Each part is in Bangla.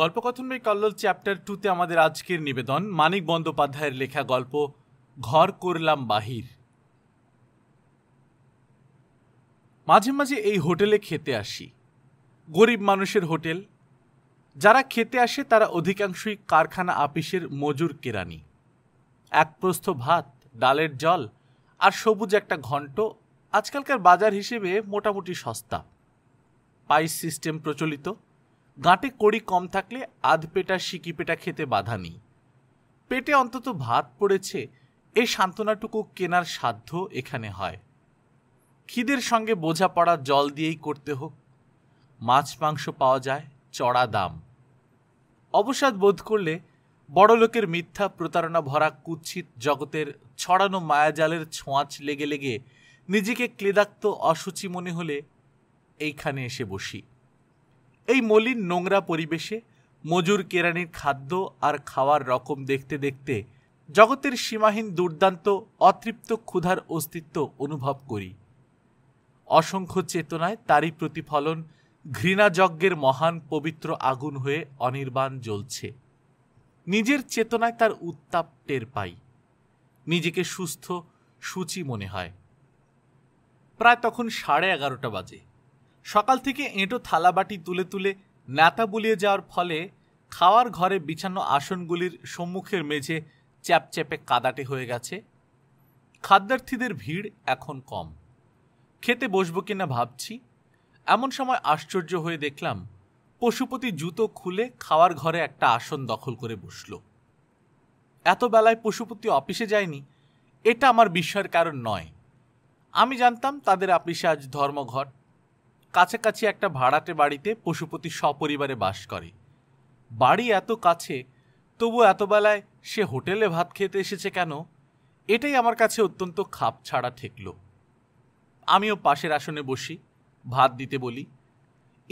গল্পকথন বই কল্লোল চ্যাপ্টার টুতে আমাদের আজকের নিবেদন মানিক বন্দ্যোপাধ্যায়ের লেখা গল্প ঘর করলাম বাহির মাঝে মাঝে এই হোটেলে খেতে আসি গরিব মানুষের হোটেল যারা খেতে আসে তারা অধিকাংশই কারখানা আপিসের মজুর কেরানি এক প্রস্থ ভাত ডালের জল আর সবুজ একটা ঘন্ট আজকালকার বাজার হিসেবে মোটামুটি সস্তা পাইস সিস্টেম প্রচলিত গাঁটে কড়ি কম থাকলে আধ পেটা সিকি পেটা খেতে বাধা নেই পেটে অন্তত ভাত পড়েছে এ সান্ত্বনাটুকু কেনার সাধ্য এখানে হয় খিদের সঙ্গে বোঝাপড়া জল দিয়েই করতে হোক মাছ মাংস পাওয়া যায় চড়া দাম অবসাদ বোধ করলে বড়লোকের মিথ্যা প্রতারণা ভরা কুচ্ছিত জগতের ছড়ানো মায়াজালের ছোঁয়াচ লেগে লেগে নিজেকে ক্লেদাক্ত অসুচি মনে হলে এইখানে এসে বসি এই মলিন নোংরা পরিবেশে মজুর কেরানির খাদ্য আর খাওয়ার রকম দেখতে দেখতে জগতের সীমাহীন দুর্দান্ত অতৃপ্ত ক্ষুধার অস্তিত্ব অনুভব করি অসংখ্য চেতনায় তারই প্রতিফলন ঘৃণাযজ্ঞের মহান পবিত্র আগুন হয়ে অনির্বাণ জ্বলছে নিজের চেতনায় তার উত্তাপ টের পাই নিজেকে সুস্থ সূচি মনে হয় প্রায় তখন সাড়ে এগারোটা বাজে সকাল থেকে এঁটো থালাবাটি তুলে তুলে নেতা বুলিয়ে যাওয়ার ফলে খাওয়ার ঘরে বিছানো আসনগুলির সম্মুখের মেঝে চ্যাপচ্যাপে কাদাটে হয়ে গেছে খাদ্যার্থীদের ভিড় এখন কম খেতে বসবো কিনা ভাবছি এমন সময় আশ্চর্য হয়ে দেখলাম পশুপতি জুতো খুলে খাওয়ার ঘরে একটা আসন দখল করে বসল এত বেলায় পশুপতি অফিসে যায়নি এটা আমার বিস্ময়ের কারণ নয় আমি জানতাম তাদের আপিসে আজ ধর্মঘট কাছাকাছি একটা ভাড়াটে বাড়িতে পশুপতি সপরিবারে বাস করে বাড়ি এত কাছে তবু এতবেলায় সে হোটেলে ভাত খেতে এসেছে কেন এটাই আমার কাছে অত্যন্ত খাপ ছাড়া ঠেকল আমিও পাশের আসনে বসি ভাত দিতে বলি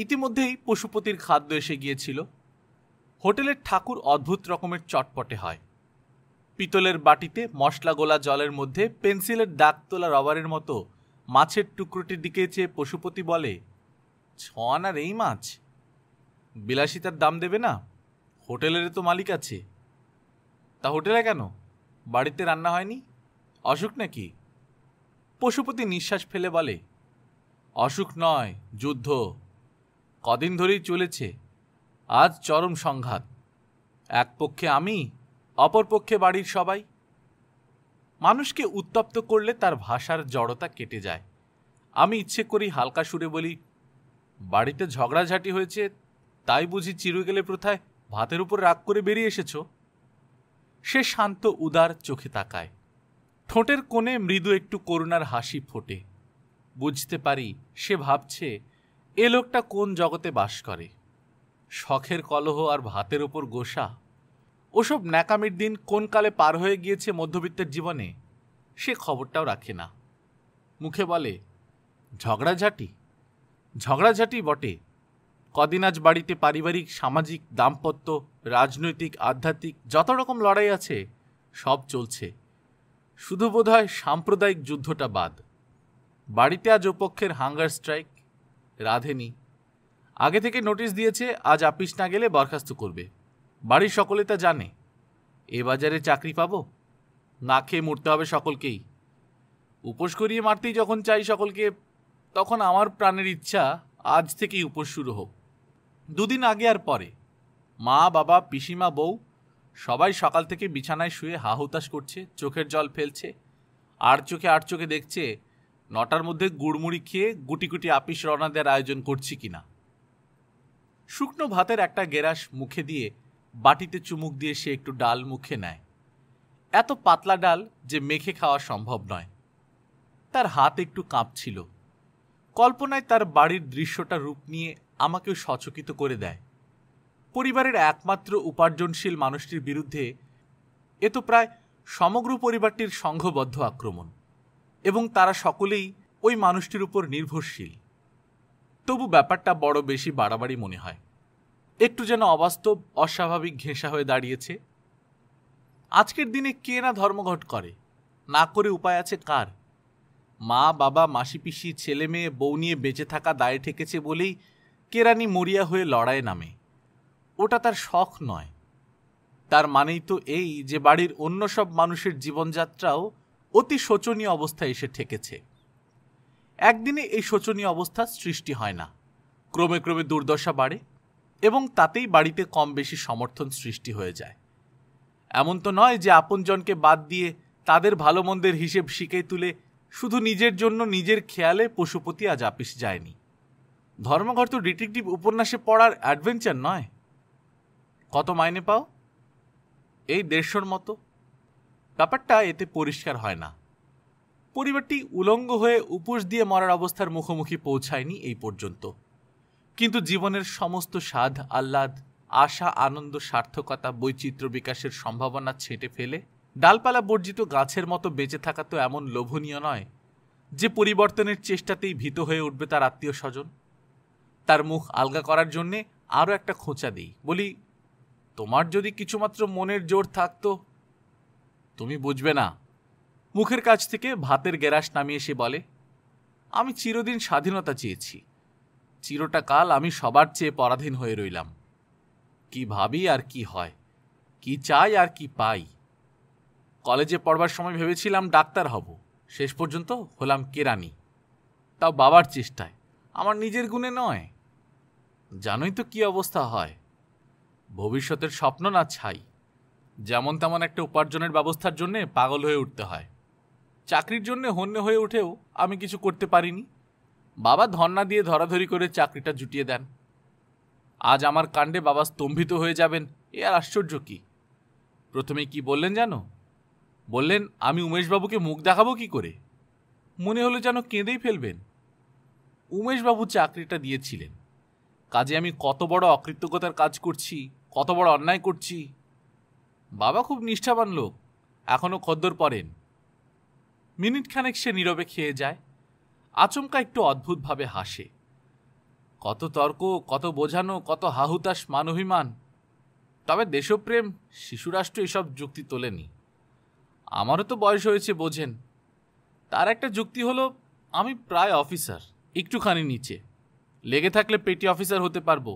ইতিমধ্যেই পশুপতির খাদ্য এসে গিয়েছিল হোটেলের ঠাকুর অদ্ভুত রকমের চটপটে হয় পিতলের বাটিতে মশলা গোলা জলের মধ্যে পেন্সিলের দাগ তোলা রবারের মতো মাছের টুকরোটির দিকে চেয়ে পশুপতি বলে ছন আর এই মাছ বিলাসিতার দাম দেবে না হোটেলের তো মালিক আছে তা হোটেলে কেন বাড়িতে রান্না হয়নি অসুখ নাকি পশুপতি নিঃশ্বাস ফেলে বলে অসুখ নয় যুদ্ধ কদিন ধরেই চলেছে আজ চরম সংঘাত এক পক্ষে আমি অপর পক্ষে বাড়ির সবাই মানুষকে উত্তপ্ত করলে তার ভাষার জড়তা কেটে যায় আমি ইচ্ছে করি হালকা সুরে বলি বাড়িতে ঝগড়াঝাটি হয়েছে তাই বুঝি গেলে প্রথায় ভাতের উপর রাগ করে বেরিয়ে এসেছ সে শান্ত উদার চোখে তাকায় ঠোঁটের কোণে মৃদু একটু করুণার হাসি ফোটে বুঝতে পারি সে ভাবছে এ লোকটা কোন জগতে বাস করে শখের কলহ আর ভাতের ওপর গোসা ওসব ন্যাকামির দিন কোন কালে পার হয়ে গিয়েছে মধ্যবিত্তের জীবনে সে খবরটাও রাখে না মুখে বলে ঝগড়াঝাটি ঝগড়াঝাটি বটে কদিন আজ বাড়িতে পারিবারিক সামাজিক দাম্পত্য রাজনৈতিক আধ্যাত্মিক যত রকম লড়াই আছে সব চলছে শুধু বোধহয় সাম্প্রদায়িক যুদ্ধটা বাদ বাড়িতে আজ ওপক্ষের হাঙ্গার স্ট্রাইক রাধেনি আগে থেকে নোটিশ দিয়েছে আজ আপিস না গেলে বরখাস্ত করবে বাড়ির সকলে তা জানে এ বাজারে চাকরি পাব না খেয়ে মরতে হবে সকলকেই উপোস করিয়ে মারতেই যখন চাই সকলকে তখন আমার প্রাণের ইচ্ছা আজ থেকেই উপোস শুরু হোক দুদিন আগে আর পরে মা বাবা পিসিমা বউ সবাই সকাল থেকে বিছানায় শুয়ে হা করছে চোখের জল ফেলছে আর চোখে আর চোখে দেখছে নটার মধ্যে গুড়মুড়ি খেয়ে গুটি গুটি আপিস রওনা দেওয়ার আয়োজন করছি কিনা শুকনো ভাতের একটা গেরাস মুখে দিয়ে বাটিতে চুমুক দিয়ে সে একটু ডাল মুখে নেয় এত পাতলা ডাল যে মেখে খাওয়া সম্ভব নয় তার হাত একটু কাঁপছিল কল্পনায় তার বাড়ির দৃশ্যটা রূপ নিয়ে আমাকেও সচকিত করে দেয় পরিবারের একমাত্র উপার্জনশীল মানুষটির বিরুদ্ধে এ তো প্রায় সমগ্র পরিবারটির সংঘবদ্ধ আক্রমণ এবং তারা সকলেই ওই মানুষটির উপর নির্ভরশীল তবু ব্যাপারটা বড় বেশি বাড়াবাড়ি মনে হয় একটু যেন অবাস্তব অস্বাভাবিক ঘেঁষা হয়ে দাঁড়িয়েছে আজকের দিনে কে না ধর্মঘট করে না করে উপায় আছে কার মা বাবা মাসি পিসি ছেলে মেয়ে বউ নিয়ে বেঁচে থাকা দায়ে ঠেকেছে বলেই কেরানি মরিয়া হয়ে লড়াই নামে ওটা তার শখ নয় তার মানেই তো এই যে বাড়ির অন্য সব মানুষের জীবনযাত্রাও অতি শোচনীয় অবস্থায় এসে ঠেকেছে একদিনে এই শোচনীয় অবস্থা সৃষ্টি হয় না ক্রমে ক্রমে দুর্দশা বাড়ে এবং তাতেই বাড়িতে কম বেশি সমর্থন সৃষ্টি হয়ে যায় এমন তো নয় যে আপনজনকে বাদ দিয়ে তাদের ভালো মন্দের হিসেব শিখে তুলে শুধু নিজের জন্য নিজের খেয়ালে পশুপতি আজ আপিস যায়নি ধর্মঘট তো ডিটেকটিভ উপন্যাসে পড়ার অ্যাডভেঞ্চার নয় কত মাইনে পাও এই দেড়শোর মতো ব্যাপারটা এতে পরিষ্কার হয় না পরিবারটি উলঙ্গ হয়ে উপোস দিয়ে মরার অবস্থার মুখোমুখি পৌঁছায়নি এই পর্যন্ত কিন্তু জীবনের সমস্ত স্বাদ আহ্লাদ আশা আনন্দ সার্থকতা বৈচিত্র্য বিকাশের সম্ভাবনা ছেঁটে ফেলে ডালপালা বর্জিত গাছের মতো বেঁচে থাকা তো এমন লোভনীয় নয় যে পরিবর্তনের চেষ্টাতেই ভীত হয়ে উঠবে তার আত্মীয় স্বজন তার মুখ আলগা করার জন্যে আরও একটা খোঁচা দিই বলি তোমার যদি কিছুমাত্র মনের জোর থাকতো তুমি বুঝবে না মুখের কাছ থেকে ভাতের গেরাস নামিয়ে সে বলে আমি চিরদিন স্বাধীনতা চেয়েছি চিরটা কাল আমি সবার চেয়ে পরাধীন হয়ে রইলাম কি ভাবি আর কি হয় কি চাই আর কি পাই কলেজে পড়বার সময় ভেবেছিলাম ডাক্তার হব শেষ পর্যন্ত হলাম কেরানি তাও বাবার চেষ্টায় আমার নিজের গুণে নয় জানোই তো কি অবস্থা হয় ভবিষ্যতের স্বপ্ন না ছাই যেমন তেমন একটা উপার্জনের ব্যবস্থার জন্যে পাগল হয়ে উঠতে হয় চাকরির জন্যে হন্য হয়ে উঠেও আমি কিছু করতে পারিনি বাবা ধর্না দিয়ে ধরাধরি করে চাকরিটা জুটিয়ে দেন আজ আমার কাণ্ডে বাবা স্তম্ভিত হয়ে যাবেন এ আর আশ্চর্য কি প্রথমে কি বললেন জানো বললেন আমি উমেশবাবুকে মুখ দেখাবো কি করে মনে হলো যেন কেঁদেই ফেলবেন উমেশবাবু চাকরিটা দিয়েছিলেন কাজে আমি কত বড় অকৃতজ্ঞতার কাজ করছি কত বড় অন্যায় করছি বাবা খুব নিষ্ঠাবান লোক এখনও খদ্দর পড়েন মিনিট খানেক সে নীরবে খেয়ে যায় আচমকা একটু অদ্ভুতভাবে হাসে কত তর্ক কত বোঝানো কত হাহুতাস মানভিমান তবে দেশপ্রেম শিশুরাষ্ট্র এসব যুক্তি তোলেনি আমারও তো বয়স হয়েছে বোঝেন তার একটা যুক্তি হলো আমি প্রায় অফিসার একটুখানি নিচে লেগে থাকলে পেটি অফিসার হতে পারবো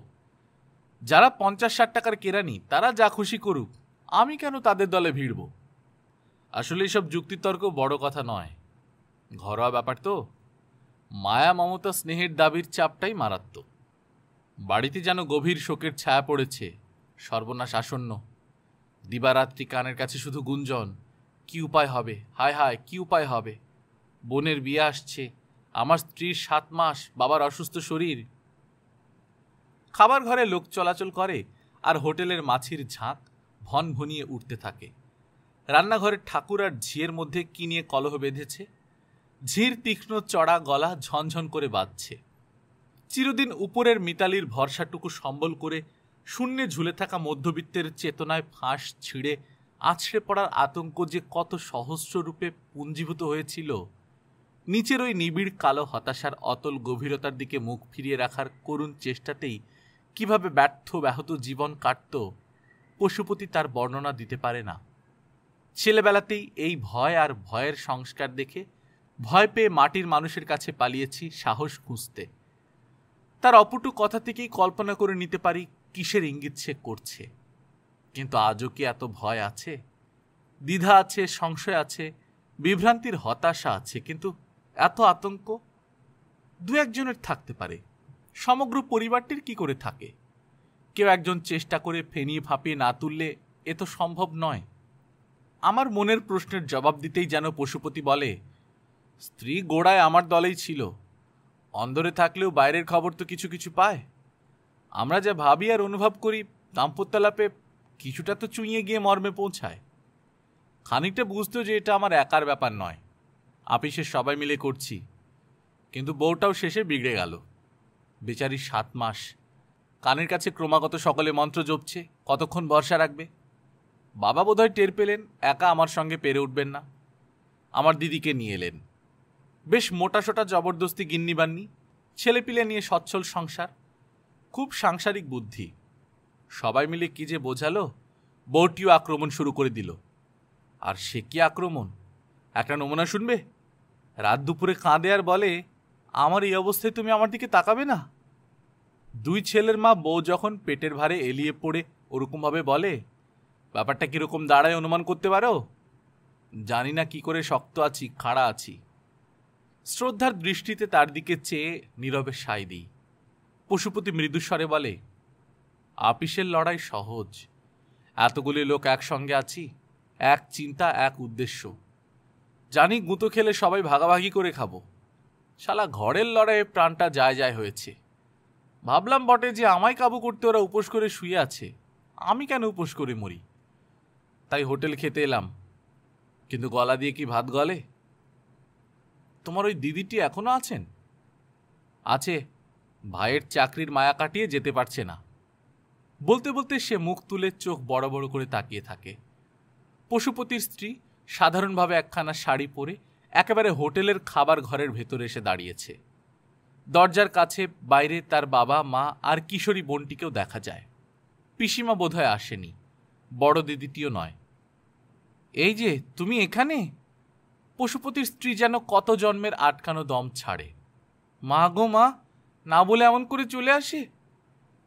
যারা পঞ্চাশ ষাট টাকার কেরানি তারা যা খুশি করুক আমি কেন তাদের দলে ভিড়ব আসলে এসব যুক্তিতর্ক বড় কথা নয় ঘরোয়া ব্যাপার তো মায়া মমতা স্নেহের দাবির চাপটাই মারাত্মক বাড়িতে যেন গভীর শোকের ছায়া পড়েছে সর্বনাশ আসন্ন দিবারাত্রি কানের কাছে শুধু গুঞ্জন কি উপায় হবে হায় হায় কি উপায় হবে বোনের বিয়ে আসছে আমার স্ত্রীর সাত মাস বাবার অসুস্থ শরীর খাবার ঘরে লোক চলাচল করে আর হোটেলের মাছির ঝাঁক ভন ভনিয়ে উঠতে থাকে রান্নাঘরের ঠাকুর আর ঝিয়ের মধ্যে কি নিয়ে কলহ বেঁধেছে ঝির তীক্ষ্ণ চড়া গলা ঝনঝন করে বাঁধছে চিরদিন উপরের মিতালির ভরসাটুকু সম্বল করে শূন্যে ঝুলে থাকা মধ্যবিত্তের চেতনায় ফাঁস ছিঁড়ে আছড়ে পড়ার আতঙ্ক যে কত সহস্র রূপে পুঞ্জীভূত হয়েছিল নিচের ওই নিবিড় কালো হতাশার অতল গভীরতার দিকে মুখ ফিরিয়ে রাখার করুণ চেষ্টাতেই কিভাবে ব্যর্থ ব্যাহত জীবন কাটত পশুপতি তার বর্ণনা দিতে পারে না ছেলেবেলাতেই এই ভয় আর ভয়ের সংস্কার দেখে ভয় পেয়ে মাটির মানুষের কাছে পালিয়েছি সাহস খুঁজতে তার অপটু কথা থেকেই কল্পনা করে নিতে পারি কিসের ইঙ্গিত সে করছে কিন্তু আজও কি এত ভয় আছে দ্বিধা আছে সংশয় আছে বিভ্রান্তির হতাশা আছে কিন্তু এত আতঙ্ক দু একজনের থাকতে পারে সমগ্র পরিবারটির কি করে থাকে কেউ একজন চেষ্টা করে ফেনিয়ে ফাঁপিয়ে না তুললে এ তো সম্ভব নয় আমার মনের প্রশ্নের জবাব দিতেই যেন পশুপতি বলে স্ত্রী গোড়ায় আমার দলেই ছিল অন্দরে থাকলেও বাইরের খবর তো কিছু কিছু পায় আমরা যা ভাবি আর অনুভব করি দাম্পত্যলাপে কিছুটা তো চুইয়ে গিয়ে মর্মে পৌঁছায় খানিকটা বুঝতো যে এটা আমার একার ব্যাপার নয় আপিসের সবাই মিলে করছি কিন্তু বউটাও শেষে বিগড়ে গেল বেচারি সাত মাস কানের কাছে ক্রমাগত সকলে মন্ত্র জপছে কতক্ষণ ভরসা রাখবে বাবা বোধহয় টের পেলেন একা আমার সঙ্গে পেরে উঠবেন না আমার দিদিকে নিয়ে এলেন বেশ মোটাসোটা জবরদস্তি গিন্নি বান্নি ছেলেপিলে নিয়ে সচ্ছল সংসার খুব সাংসারিক বুদ্ধি সবাই মিলে কি যে বোঝালো বউটিও আক্রমণ শুরু করে দিল আর সে কি আক্রমণ একটা নমুনা শুনবে রাত দুপুরে কাঁদে আর বলে আমার এই অবস্থায় তুমি আমার দিকে তাকাবে না দুই ছেলের মা বউ যখন পেটের ভারে এলিয়ে পড়ে ওরকমভাবে বলে ব্যাপারটা কীরকম দাঁড়ায় অনুমান করতে পারো জানি না কি করে শক্ত আছি খাড়া আছি শ্রদ্ধার দৃষ্টিতে তার দিকে চেয়ে নীরবে সাই দিই পশুপতি মৃদুস্বরে বলে আপিসের লড়াই সহজ এতগুলি লোক একসঙ্গে আছি এক চিন্তা এক উদ্দেশ্য জানি গুঁতো খেলে সবাই ভাগাভাগি করে খাবো শালা ঘরের লড়াইয়ে প্রাণটা যায় যায় হয়েছে ভাবলাম বটে যে আমায় কাবু করতে ওরা উপোস করে শুয়ে আছে আমি কেন উপোস করে মরি তাই হোটেল খেতে এলাম কিন্তু গলা দিয়ে কি ভাত গলে তোমার ওই দিদিটি এখনও আছেন আছে ভাইয়ের চাকরির মায়া কাটিয়ে যেতে পারছে না বলতে বলতে সে মুখ তুলে চোখ বড় বড় করে তাকিয়ে থাকে পশুপতির স্ত্রী সাধারণভাবে একখানা শাড়ি পরে একেবারে হোটেলের খাবার ঘরের ভেতরে এসে দাঁড়িয়েছে দরজার কাছে বাইরে তার বাবা মা আর কিশোরী বোনটিকেও দেখা যায় পিসিমা বোধহয় আসেনি বড় দিদিটিও নয় এই যে তুমি এখানে পশুপতির স্ত্রী যেন কত জন্মের আটকানো দম ছাড়ে মা গো মা না বলে এমন করে চলে আসে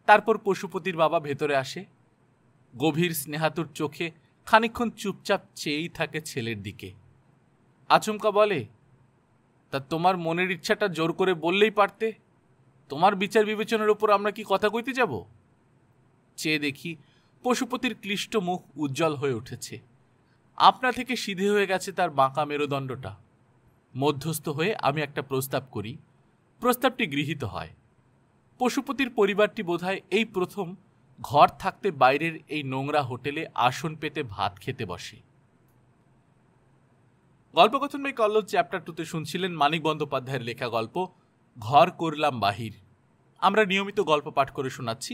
তারপর পশুপতির বাবা ভেতরে আসে গভীর স্নেহাতুর চোখে খানিক্ষণ চুপচাপ চেয়েই থাকে ছেলের দিকে আচমকা বলে তা তোমার মনের ইচ্ছাটা জোর করে বললেই পারতে তোমার বিচার বিবেচনার ওপর আমরা কি কথা কইতে যাব চেয়ে দেখি পশুপতির ক্লিষ্ট মুখ উজ্জ্বল হয়ে উঠেছে আপনা থেকে সিধে হয়ে গেছে তার বাঁকা মেরুদণ্ডটা মধ্যস্থ হয়ে আমি একটা প্রস্তাব করি প্রস্তাবটি গৃহীত হয় পশুপতির পরিবারটি বোধহয় এই প্রথম ঘর থাকতে বাইরের এই নোংরা হোটেলে আসন পেতে ভাত খেতে বসে গল্পকথন ভাই কল্লোল চ্যাপ্টার টুতে শুনছিলেন মানিক বন্দ্যোপাধ্যায়ের লেখা গল্প ঘর করলাম বাহির আমরা নিয়মিত গল্প পাঠ করে শোনাচ্ছি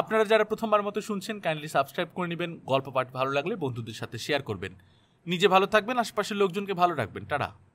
আপনারা যারা প্রথমবার মতো শুনছেন কাইন্ডলি সাবস্ক্রাইব করে নেবেন গল্প পাঠ ভালো লাগলে বন্ধুদের সাথে শেয়ার করবেন নিজে ভালো থাকবেন আশপাশের লোকজনকে ভালো রাখবেন টাটা